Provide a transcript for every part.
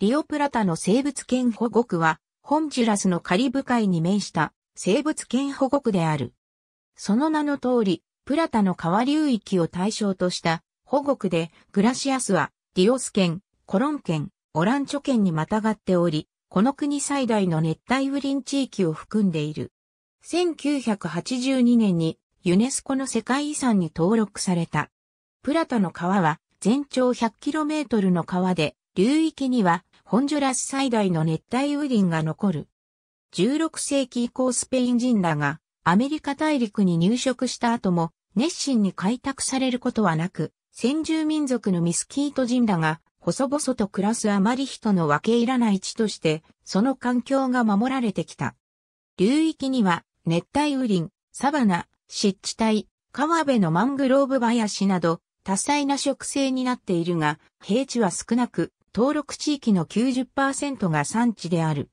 リオプラタの生物圏保護区は、ホンジュラスのカリブ海に面した生物圏保護区である。その名の通り、プラタの川流域を対象とした保護区で、グラシアスはディオス県、コロン県、オランチョ県にまたがっており、この国最大の熱帯雨林地域を含んでいる。1982年にユネスコの世界遺産に登録された。プラタの川は全長 100km の川で、流域にはホンジュラス最大の熱帯雨林が残る。16世紀以降スペイン人らがアメリカ大陸に入植した後も熱心に開拓されることはなく、先住民族のミスキート人らが細々と暮らすあまり人の分け入らない地として、その環境が守られてきた。流域には熱帯雨林、サバナ、湿地帯、川辺のマングローブ林など多彩な植生になっているが、平地は少なく、登録地域の90%が産地である。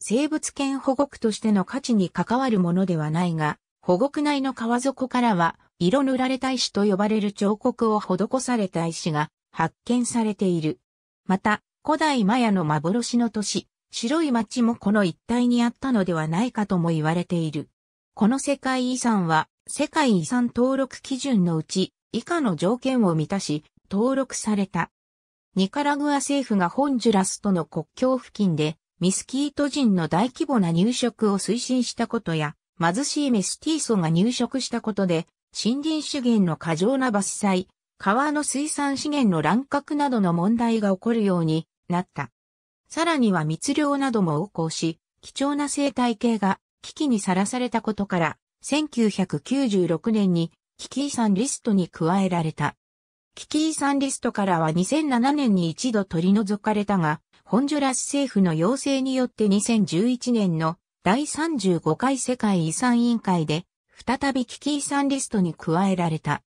生物圏保護区としての価値に関わるものではないが、保護区内の川底からは、色塗られた石と呼ばれる彫刻を施された石が発見されている。また、古代マヤの幻の都市、白い町もこの一帯にあったのではないかとも言われている。この世界遺産は、世界遺産登録基準のうち、以下の条件を満たし、登録された。ニカラグア政府がホンジュラスとの国境付近でミスキート人の大規模な入植を推進したことや、貧しいメスティーソが入植したことで、森林資源の過剰な伐採、川の水産資源の乱獲などの問題が起こるようになった。さらには密漁なども横行し、貴重な生態系が危機にさらされたことから、1996年に危機遺産リストに加えられた。危機遺産リストからは2007年に一度取り除かれたが、ホンジュラス政府の要請によって2011年の第35回世界遺産委員会で、再び危機遺産リストに加えられた。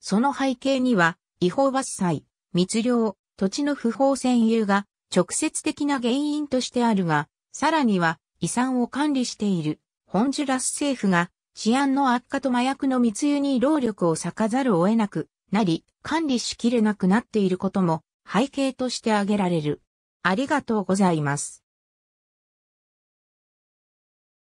その背景には、違法伐採、密漁、土地の不法占有が直接的な原因としてあるが、さらには遺産を管理しているホンジュラス政府が治安の悪化と麻薬の密輸に労力を割かざるを得なくなり、管理しきれなくなっていることも背景として挙げられる。ありがとうございます。